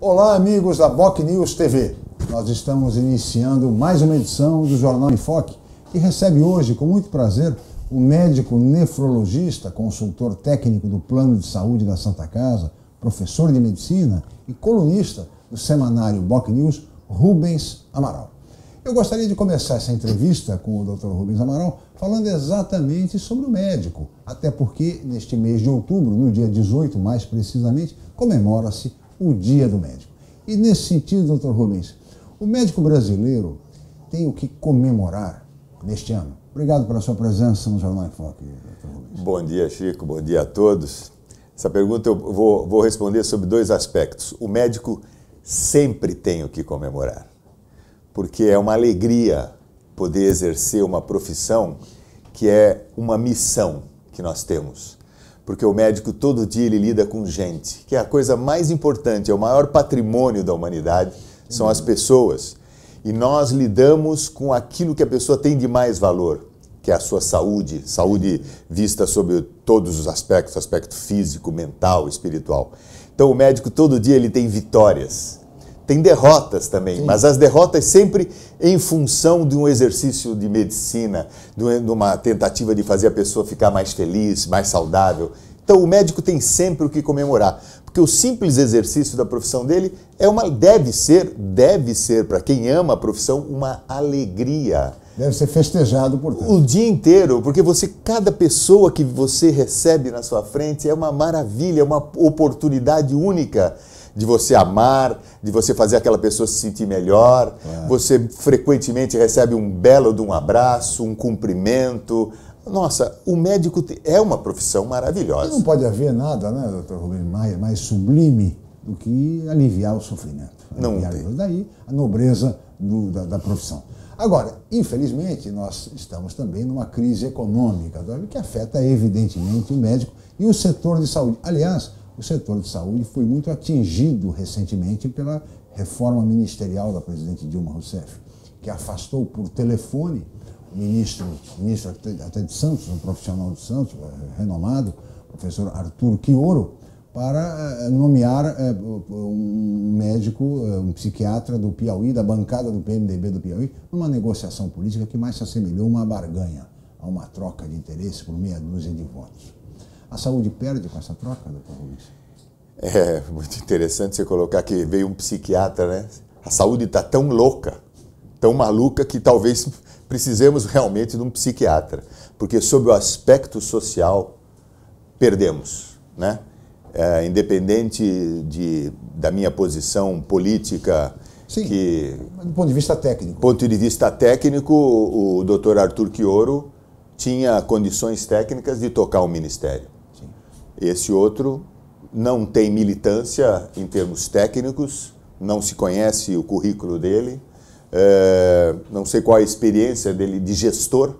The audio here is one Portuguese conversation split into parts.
Olá, amigos da Boc News TV. Nós estamos iniciando mais uma edição do Jornal em Foque, que recebe hoje, com muito prazer, o médico nefrologista, consultor técnico do Plano de Saúde da Santa Casa, professor de medicina e colunista do semanário Boc News, Rubens Amaral. Eu gostaria de começar essa entrevista com o Dr. Rubens Amaral falando exatamente sobre o médico, até porque neste mês de outubro, no dia 18 mais precisamente, comemora-se o Dia do Médico. E nesse sentido, doutor Rubens, o médico brasileiro tem o que comemorar neste ano. Obrigado pela sua presença no Jornal em Foque, doutor Rubens. Bom dia, Chico. Bom dia a todos. Essa pergunta eu vou, vou responder sobre dois aspectos. O médico sempre tem o que comemorar, porque é uma alegria poder exercer uma profissão que é uma missão que nós temos porque o médico todo dia ele lida com gente, que é a coisa mais importante, é o maior patrimônio da humanidade, são as pessoas. E nós lidamos com aquilo que a pessoa tem de mais valor, que é a sua saúde, saúde vista sobre todos os aspectos, aspecto físico, mental, espiritual. Então o médico todo dia ele tem vitórias, tem derrotas também, Sim. mas as derrotas sempre em função de um exercício de medicina, de uma tentativa de fazer a pessoa ficar mais feliz, mais saudável. Então o médico tem sempre o que comemorar, porque o simples exercício da profissão dele é uma deve ser, deve ser para quem ama a profissão uma alegria. Deve ser festejado por Deus. O dia inteiro, porque você cada pessoa que você recebe na sua frente é uma maravilha, é uma oportunidade única de você amar, de você fazer aquela pessoa se sentir melhor. É. Você frequentemente recebe um belo de um abraço, um cumprimento. Nossa, o médico é uma profissão maravilhosa. não pode haver nada, né, doutor Rubem Maia, mais sublime do que aliviar o sofrimento. Não aliviar tem. Daí a nobreza do, da, da profissão. Agora, infelizmente, nós estamos também numa crise econômica, que afeta evidentemente o médico e o setor de saúde. Aliás, o setor de saúde foi muito atingido recentemente pela reforma ministerial da presidente Dilma Rousseff, que afastou por telefone o ministro, ministro até de Santos, um profissional de Santos, eh, renomado, professor Arthur Quioro, para eh, nomear eh, um médico, um psiquiatra do Piauí, da bancada do PMDB do Piauí, numa negociação política que mais se assemelhou a uma barganha, a uma troca de interesse por meia dúzia de votos. A saúde perde com essa troca, doutor Luiz. É muito interessante você colocar que veio um psiquiatra, né? A saúde está tão louca, tão maluca, que talvez precisemos realmente de um psiquiatra. Porque, sob o aspecto social, perdemos, né? É, independente de, da minha posição política, Sim, que, do ponto de vista técnico. ponto de vista técnico, o, doutor Arthur Quioro tinha condições técnicas de tocar o ministério. Esse outro não tem militância em termos técnicos, não se conhece o currículo dele, é, não sei qual a experiência dele de gestor,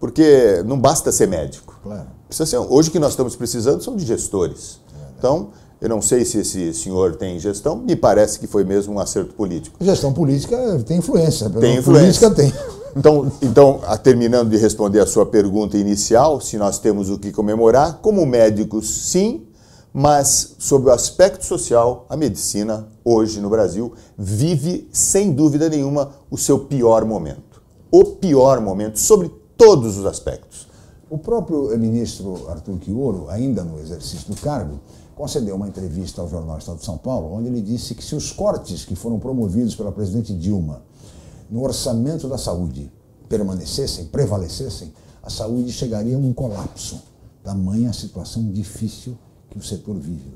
porque não basta ser médico. Claro. Precisa ser, hoje o que nós estamos precisando são de gestores. É, né? Então, eu não sei se esse senhor tem gestão, me parece que foi mesmo um acerto político. Gestão política tem influência. Tem influência. Política tem. Então, então, terminando de responder a sua pergunta inicial, se nós temos o que comemorar, como médicos, sim, mas sobre o aspecto social, a medicina hoje no Brasil vive, sem dúvida nenhuma, o seu pior momento. O pior momento sobre todos os aspectos. O próprio eh, ministro Arthur Quioro, ainda no exercício do cargo, concedeu uma entrevista ao jornal Estado de São Paulo, onde ele disse que se os cortes que foram promovidos pela presidente Dilma no orçamento da saúde permanecessem, prevalecessem, a saúde chegaria a um colapso, tamanha a situação difícil que o setor vive,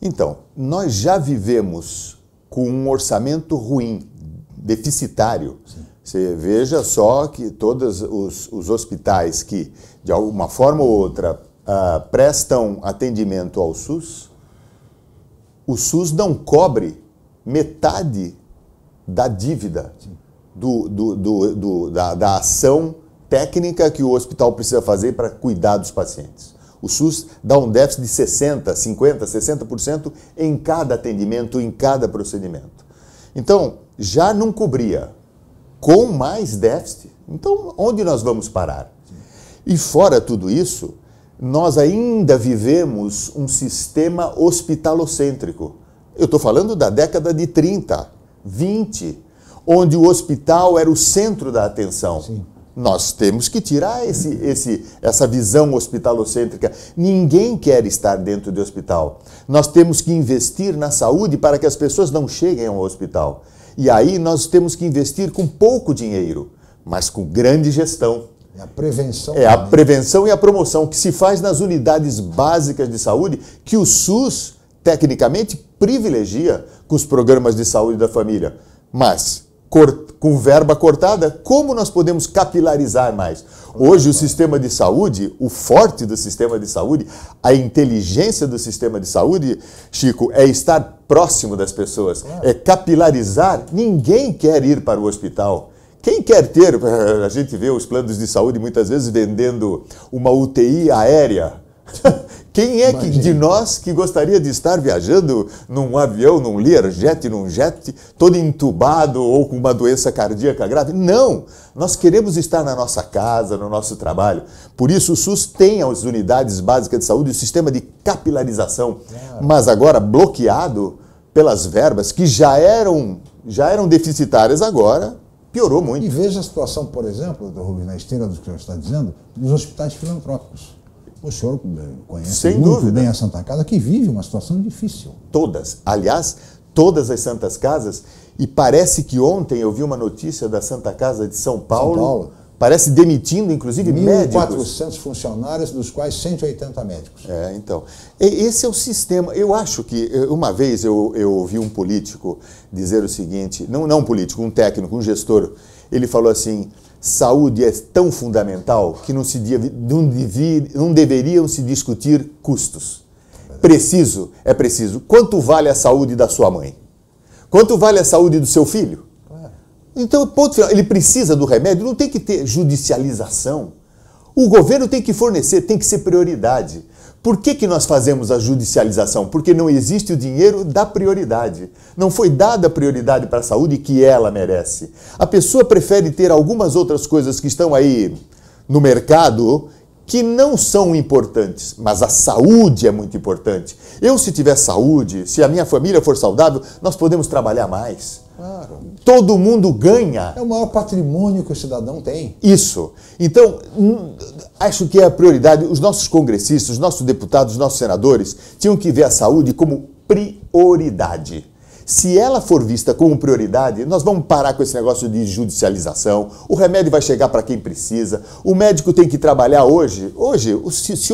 Então, nós já vivemos com um orçamento ruim, deficitário. Sim. Você veja só que todos os, os, hospitais que, de alguma forma ou outra, uh, prestam atendimento ao SUS, o SUS não cobre metade da dívida. Sim do, do, do, do da, da ação técnica que o hospital precisa fazer para cuidar dos pacientes. O SUS dá um déficit de 60%, 50%, 60% em cada atendimento, em cada procedimento. Então, já não cobria com mais déficit. Então, onde nós vamos parar? E fora tudo isso, nós ainda vivemos um sistema hospitalocêntrico. Eu estou falando da década de 30, 20 onde o hospital era o centro da atenção. Sim. Nós temos que tirar esse, esse, essa visão hospitalocêntrica. Ninguém quer estar dentro de hospital. Nós temos que investir na saúde para que as pessoas não cheguem ao hospital. E aí nós temos que investir com pouco dinheiro, mas com grande gestão. É a prevenção. É a também. prevenção e a promoção que se faz nas unidades básicas de saúde que o SUS, tecnicamente, privilegia com os programas de saúde da família. Mas com verba cortada, como nós podemos capilarizar mais? Hoje, o sistema de saúde, o forte do sistema de saúde, a inteligência do sistema de saúde, Chico, é estar próximo das pessoas, é, é capilarizar. Ninguém quer ir para o hospital. Quem quer ter, a gente vê os planos de saúde muitas vezes vendendo uma UTI aérea. Quem é que, de nós que gostaria de estar viajando num avião, num Learjet, num jet, todo entubado ou com uma doença cardíaca grave? Não! Nós queremos estar na nossa casa, no nosso trabalho. Por isso, o SUS tem as unidades básicas de saúde, o sistema de capilarização, mas agora bloqueado pelas verbas que já eram, já eram deficitárias agora, piorou muito. E veja a situação, por exemplo, doutor Rubens, na esteira do que o senhor está dizendo, dos hospitais filantrópicos. O senhor eh, conhece Sem muito dúvida. bem a Santa Casa, que vive uma situação difícil. Todas. Aliás, todas as Santas Casas. E parece que ontem eu vi uma notícia da Santa Casa de São Paulo. São Paulo. Parece demitindo, inclusive, 1. médicos. 400 funcionários, dos quais 180 médicos. É, então. Esse é o sistema. Eu acho que, eh, uma vez eu, eu ouvi um político dizer o seguinte, não, não um político, um técnico, um gestor, ele falou assim, Saúde é tão fundamental que não, se não, devia, não deveriam se discutir custos. Preciso é preciso. Quanto vale a saúde da sua mãe? Quanto vale a saúde do seu filho? Então, ponto final, ele precisa do remédio, não tem que ter judicialização. O governo tem que fornecer, tem que ser prioridade. Por que, que nós fazemos a judicialização? Porque não existe o dinheiro da prioridade. Não foi dada prioridade para a saúde que ela merece. A pessoa prefere ter algumas outras coisas que estão aí no mercado que não são importantes, mas a saúde é muito importante. Eu, se tiver saúde, se a minha família for saudável, nós podemos trabalhar mais Claro. Todo mundo ganha. É o maior patrimônio que o cidadão tem. Isso. Então, acho que é a prioridade. Os nossos congressistas, os nossos deputados, os nossos senadores tinham que ver a saúde como prioridade. Se ela for vista como prioridade, nós vamos parar com esse negócio de judicialização. O remédio vai chegar para quem precisa. O médico tem que trabalhar hoje. Hoje, se, se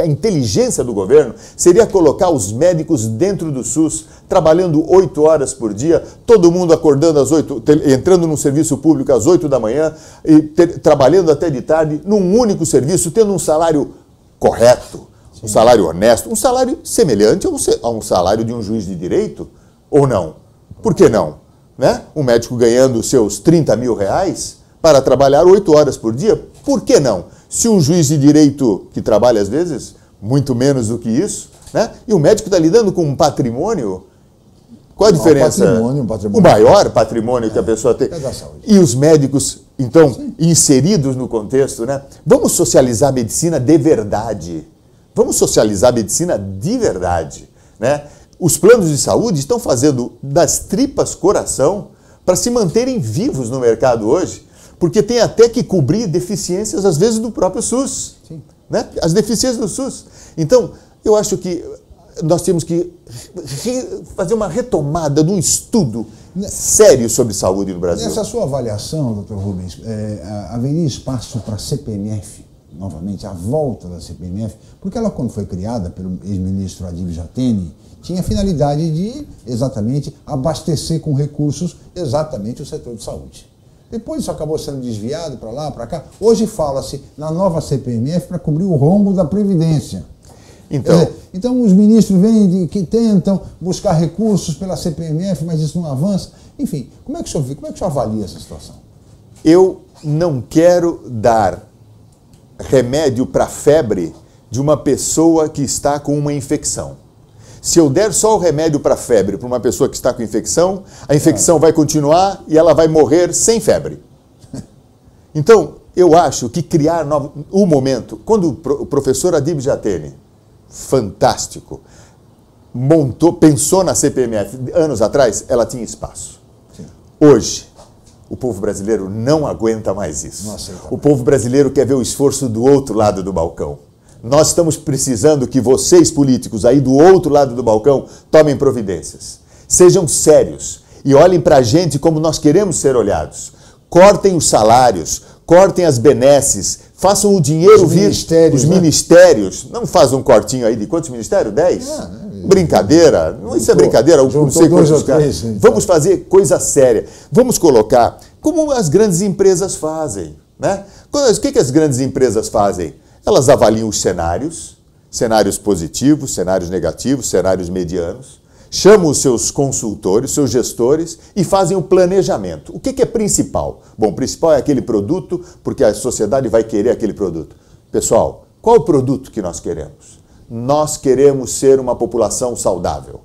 a inteligência do governo seria colocar os médicos dentro do SUS trabalhando oito horas por dia, todo mundo acordando às oito, entrando num serviço público às oito da manhã e ter, trabalhando até de tarde num único serviço, tendo um salário correto, Sim. um salário honesto, um salário semelhante a um, salário de um juiz de direito ou não? Por que não? Né? Um médico ganhando seus 30 mil reais para trabalhar oito horas por dia, por que não? Se um juiz de direito que trabalha às vezes muito menos do que isso, né? E o médico está lidando com um patrimônio qual a diferença? patrimônio, patrimônio. O maior patrimônio é, que a pessoa tem. É da saúde. E os médicos, então, Sim. inseridos no contexto, né? Vamos socializar a medicina de verdade. Vamos socializar a medicina de verdade, né? Os planos de saúde estão fazendo das tripas coração para se manterem vivos no mercado hoje, porque tem até que cobrir deficiências, às vezes, do próprio SUS. Sim. Né? As deficiências do SUS. Então, eu acho que nós temos que fazer uma retomada de um estudo sério sobre saúde no Brasil. Nessa sua avaliação, doutor Rubens, é, haveria espaço para a CPMF, novamente, a volta da CPMF, porque ela, quando foi criada pelo ex-ministro Adib Jatene, tinha a finalidade de, exatamente, abastecer com recursos exatamente o setor de saúde. Depois isso acabou sendo desviado para lá, para cá. Hoje fala-se na nova CPMF para cobrir o rombo da Previdência. Então, dizer, então os ministros vêm que tentam buscar recursos pela CPMF, mas isso não avança. Enfim, como é que o senhor vê, como é que o senhor avalia essa situação? Eu não quero dar remédio para febre de uma pessoa que está com uma infecção. Se eu der só o remédio para febre para uma pessoa que está com infecção, a infecção é. vai continuar e ela vai morrer sem febre. Então, eu acho que criar o momento, quando o professor Adib Jatene fantástico, montou, pensou na CPMF anos atrás, ela tinha espaço. Hoje, o povo brasileiro não aguenta mais isso. Nossa, o povo brasileiro quer ver o esforço do outro lado do balcão. Nós estamos precisando que vocês, políticos aí do outro lado do balcão, tomem providências. Sejam sérios e olhem para a gente como nós queremos ser olhados. Cortem os salários, cortem as benesses, façam o dinheiro os vir, ministérios, os né? ministérios. Não faz um cortinho aí de quantos ministérios? Dez? É, né? Brincadeira. Não, isso é brincadeira. Eu não sei quantos caras. Então. Vamos fazer coisa séria. Vamos colocar como as grandes empresas fazem. Né? O que, que as grandes empresas fazem? Elas avaliam os cenários, cenários positivos, cenários negativos, cenários medianos chamam os seus consultores, seus gestores e fazem o planejamento. O que, que é principal? Bom, principal é aquele produto, porque a sociedade vai querer aquele produto. Pessoal, qual o produto que nós queremos? Nós queremos ser uma população saudável.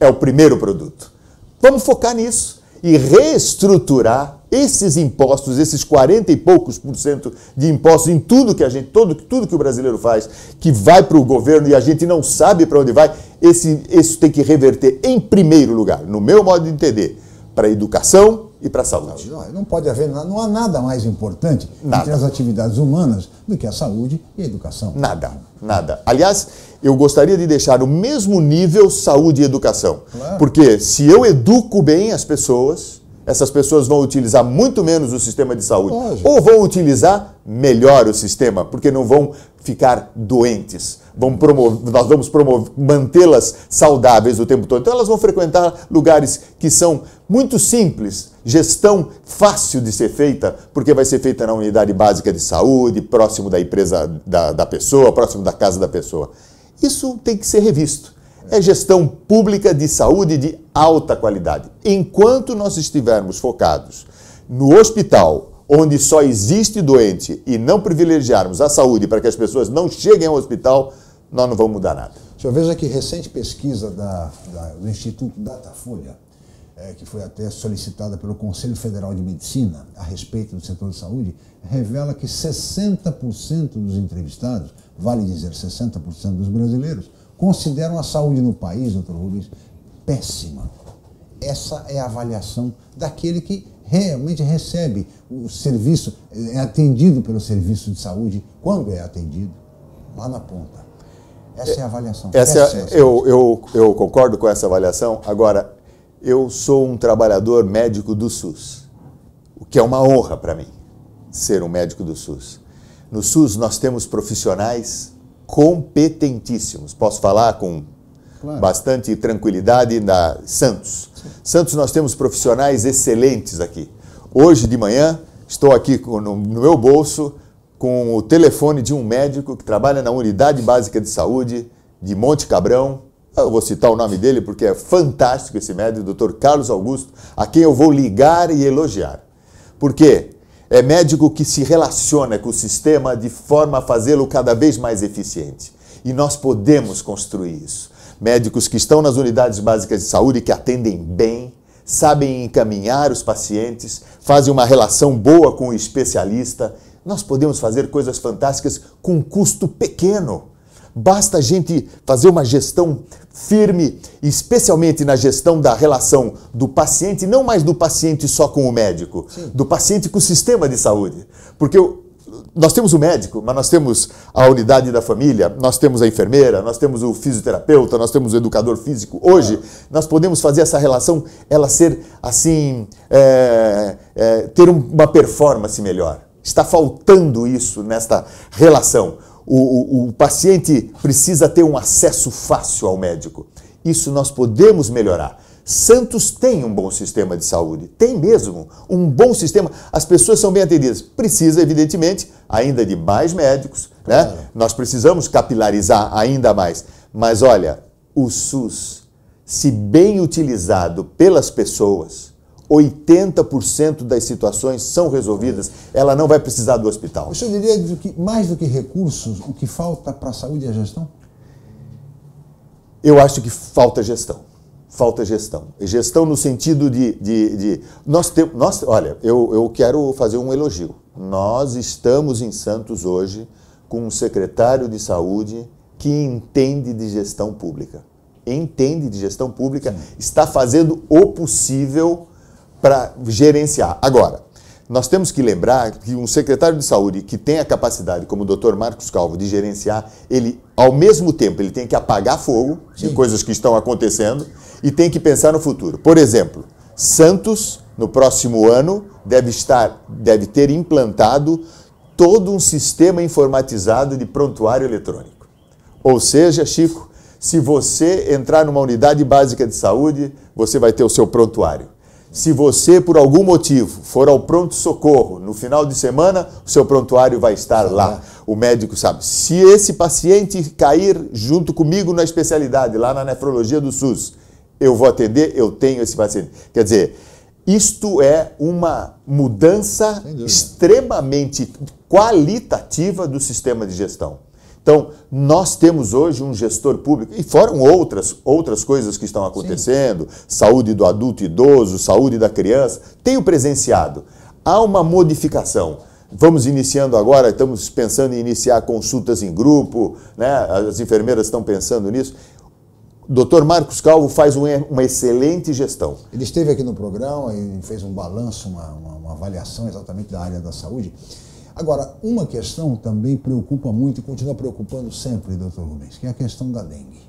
É o primeiro produto. Vamos focar nisso e reestruturar esses impostos, esses 40 e poucos por cento de impostos em tudo que a gente, todo, tudo que o brasileiro faz, que vai para o governo e a gente não sabe para onde vai, esse, isso tem que reverter em primeiro lugar, no meu modo de entender, para a educação e para a saúde. Não, não pode haver, não há nada mais importante nada. entre as atividades humanas do que a saúde e a educação. Nada nada. Aliás, eu gostaria de deixar o mesmo nível saúde e educação. Claro. Porque se eu educo bem as pessoas, essas pessoas vão utilizar muito menos o sistema de saúde. Lógico. Ou vão utilizar melhor o sistema, porque não vão ficar doentes vamos promover, nós vamos mantê-las saudáveis o tempo todo. Então elas vão frequentar lugares que são muito simples, gestão fácil de ser feita, porque vai ser feita na unidade básica de saúde, próximo da empresa da, da pessoa, próximo da casa da pessoa. Isso tem que ser revisto. É gestão pública de saúde de alta qualidade. Enquanto nós estivermos focados no hospital, onde só existe doente e não privilegiarmos a saúde para que as pessoas não cheguem ao hospital, nós não vamos mudar nada. Senhor, veja que recente pesquisa da, da, do Instituto Datafolha, é, que foi até solicitada pelo Conselho Federal de Medicina a respeito do setor de saúde, revela que 60% dos entrevistados, vale dizer 60% dos brasileiros, consideram a saúde no país, doutor Rubens, péssima. Essa é a avaliação daquele que realmente recebe o serviço, é atendido pelo serviço de saúde, quando é atendido, lá na ponta. Essa é a avaliação. Essa, é essa, é, eu, eu, eu concordo com essa avaliação. Agora, eu sou um trabalhador médico do SUS, o que é uma honra para mim, ser um médico do SUS. No SUS nós temos profissionais competentíssimos. Posso falar com claro. bastante tranquilidade na Santos. Sim. Santos nós temos profissionais excelentes aqui. Hoje de manhã estou aqui no meu bolso com o telefone de um médico que trabalha na Unidade Básica de Saúde de Monte Cabrão. Eu vou citar o nome dele porque é fantástico esse médico, Dr. Carlos Augusto, a quem eu vou ligar e elogiar. Porque é médico que se relaciona com o sistema de forma a fazê-lo cada vez mais eficiente. E nós podemos construir isso. Médicos que estão nas unidades básicas de saúde, que atendem bem, sabem encaminhar os pacientes, fazem uma relação boa com o especialista nós podemos fazer coisas fantásticas com um custo pequeno. Basta a gente fazer uma gestão firme, especialmente na gestão da relação do paciente, não mais do paciente só com o médico, Sim. do paciente com o sistema de saúde. Porque nós temos o médico, mas nós temos a unidade da família, nós temos a enfermeira, nós temos o fisioterapeuta, nós temos o educador físico. Hoje, é. nós podemos fazer essa relação, ela ser assim, é, é, ter uma performance melhor. Está faltando isso nesta relação. O, o, o paciente precisa ter um acesso fácil ao médico. Isso nós podemos melhorar. Santos tem um bom sistema de saúde, tem mesmo um bom sistema. As pessoas são bem atendidas. Precisa, evidentemente, ainda de mais médicos, né? É. Nós precisamos capilarizar ainda mais. Mas olha, o SUS, se bem utilizado pelas pessoas, 80% das situações são resolvidas, ela não vai precisar do hospital. O senhor diria que, mais do que recursos, o que falta para a saúde é a gestão? Eu acho que falta gestão. Falta gestão. Gestão no sentido de. de, de nós temos. Nós, olha, eu, eu quero fazer um elogio. Nós estamos em Santos hoje com um secretário de saúde que entende de gestão pública. Entende de gestão pública, está fazendo o possível para gerenciar. Agora, nós temos que lembrar que um secretário de saúde que tem a capacidade, como o doutor Marcos Calvo, de gerenciar, ele, ao mesmo tempo, ele tem que apagar fogo Sim. de coisas que estão acontecendo e tem que pensar no futuro. Por exemplo, Santos, no próximo ano, deve, estar, deve ter implantado todo um sistema informatizado de prontuário eletrônico. Ou seja, Chico, se você entrar numa unidade básica de saúde, você vai ter o seu prontuário se você, por algum motivo, for ao pronto-socorro no final de semana, o seu prontuário vai estar lá. O médico sabe. Se esse paciente cair junto comigo na especialidade, lá na nefrologia do SUS, eu vou atender, eu tenho esse paciente. Quer dizer, isto é uma mudança extremamente qualitativa do sistema de gestão. Então, nós temos hoje um gestor público, e foram outras, outras coisas que estão acontecendo, Sim. saúde do adulto idoso, saúde da criança, tenho presenciado. Há uma modificação. Vamos iniciando agora, estamos pensando em iniciar consultas em grupo, né? as enfermeiras estão pensando nisso. Dr. Marcos Calvo faz uma excelente gestão. Ele esteve aqui no programa e fez um balanço, uma, uma, uma avaliação exatamente da área da saúde. Agora, uma questão também preocupa muito e continua preocupando sempre, doutor Rubens, que é a questão da dengue.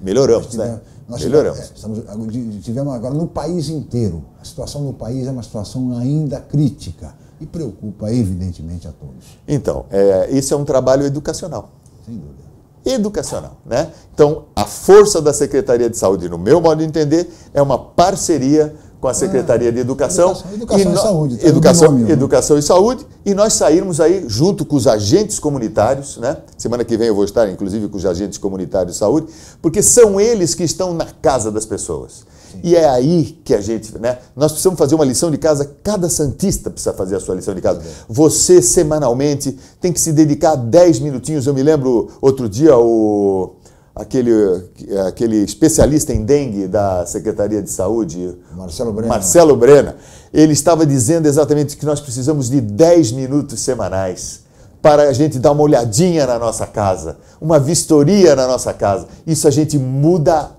Melhoramos, tivemos, né? Melhoramos. Tivemos, é, estamos, tivemos agora no país inteiro. A situação no país é uma situação ainda crítica e preocupa, evidentemente, a todos. Então, é, esse é um trabalho educacional. Sem dúvida educacional. Né? Então, a força da Secretaria de Saúde, no meu modo de entender, é uma parceria com a Secretaria de Educação. Educação, educação e, no, e Saúde. Tá educação, educação e Saúde. E nós saímos aí junto com os agentes comunitários, né? Semana que vem eu vou estar, inclusive, com os agentes comunitários de saúde, porque são eles que estão na casa das pessoas. Sim. E é aí que a gente, né? Nós precisamos fazer uma lição de casa, cada santista precisa fazer a sua lição de casa. Você, semanalmente, tem que se dedicar 10 minutinhos. Eu me lembro, outro dia, o aquele, eh, aquele especialista em dengue da Secretaria de Saúde, Marcelo Brena. Marcelo Brena, ele estava dizendo exatamente que nós precisamos de 10 minutos semanais para a gente dar uma olhadinha na nossa casa, uma vistoria na nossa casa. Isso a gente muda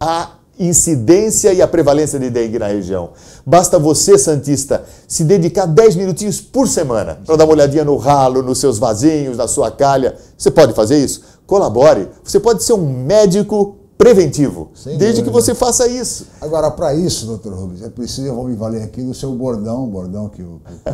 a incidência e a prevalência de dengue na região. Basta você, Santista, se dedicar 10 minutinhos por semana para dar uma olhadinha no ralo, nos seus vasinhos, na sua calha. Você pode fazer isso? colabore. Você pode ser um médico preventivo, Sem desde dúvida. que você faça isso. Agora, para isso, doutor Rubens, é preciso, eu vou me valer aqui do seu bordão, bordão que eu,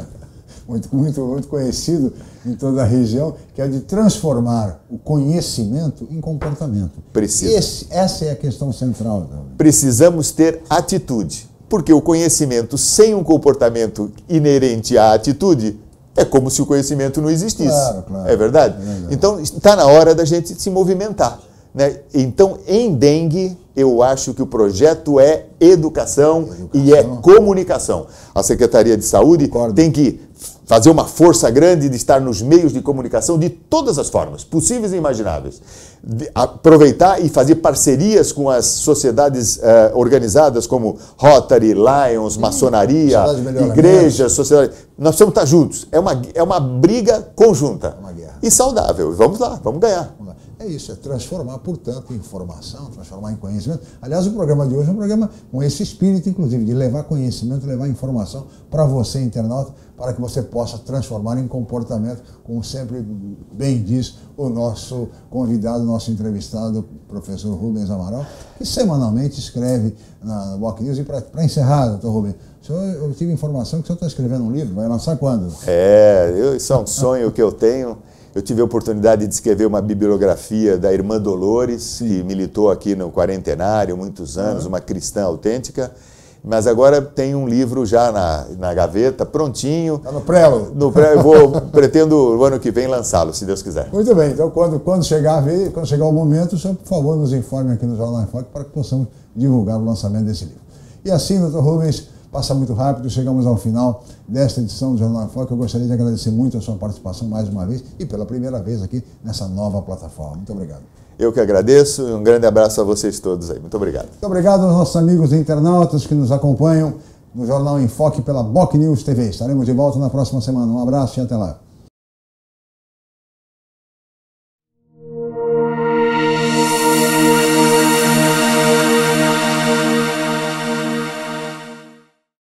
muito, muito, muito conhecido em toda a região, que é de transformar o conhecimento em comportamento. Precisa. essa é a questão central. Precisamos ter atitude, porque o conhecimento sem um comportamento inerente à atitude é como se o conhecimento não existisse. Claro, claro. É verdade? É então, está na hora da gente se movimentar. Né? Então, em dengue, eu acho que o projeto é educação, educação. e é comunicação. A Secretaria de Saúde Concordo. tem que fazer uma força grande de estar nos meios de comunicação de todas as formas, possíveis e imagináveis. De aproveitar e fazer parcerias com as sociedades eh, organizadas como Rotary, Lions, hum, maçonaria, igrejas, sociedade. Nós precisamos estar juntos. É uma, é uma briga conjunta. É uma e saudável. Vamos lá, vamos ganhar. É isso, é transformar, portanto, informação, transformar em conhecimento. Aliás, o programa de hoje é um programa com esse espírito, inclusive, de levar conhecimento, levar informação para você, internauta, para que você possa transformar em comportamento, como sempre bem diz o nosso convidado, nosso entrevistado, o professor Rubens Amaral, que semanalmente escreve na Walk News. E para encerrar, doutor Rubens, senhor, eu tive informação que o senhor está escrevendo um livro, vai lançar quando? É, eu, isso é um sonho que eu tenho. Eu tive a oportunidade de escrever uma bibliografia da irmã Dolores, que militou aqui no Quarentenário muitos anos, uma cristã autêntica. Mas agora tem um livro já na, na gaveta, prontinho. Está no prelo. No prelo, vou, pretendo no ano que vem lançá-lo, se Deus quiser. Muito bem, então quando, quando, chegar, ver, quando chegar o momento, o senhor, por favor, nos informe aqui no Jornal em Foque para que possamos divulgar o lançamento desse livro. E assim, doutor Rubens, Passa muito rápido, chegamos ao final desta edição do Jornal Foco. Eu gostaria de agradecer muito a sua participação mais uma vez e pela primeira vez aqui nessa nova plataforma. Muito obrigado. Eu que agradeço e um grande abraço a vocês todos aí. Muito obrigado. Muito obrigado aos nossos amigos internautas que nos acompanham no Jornal Enfoque pela Boc News TV. Estaremos de volta na próxima semana. Um abraço e até lá.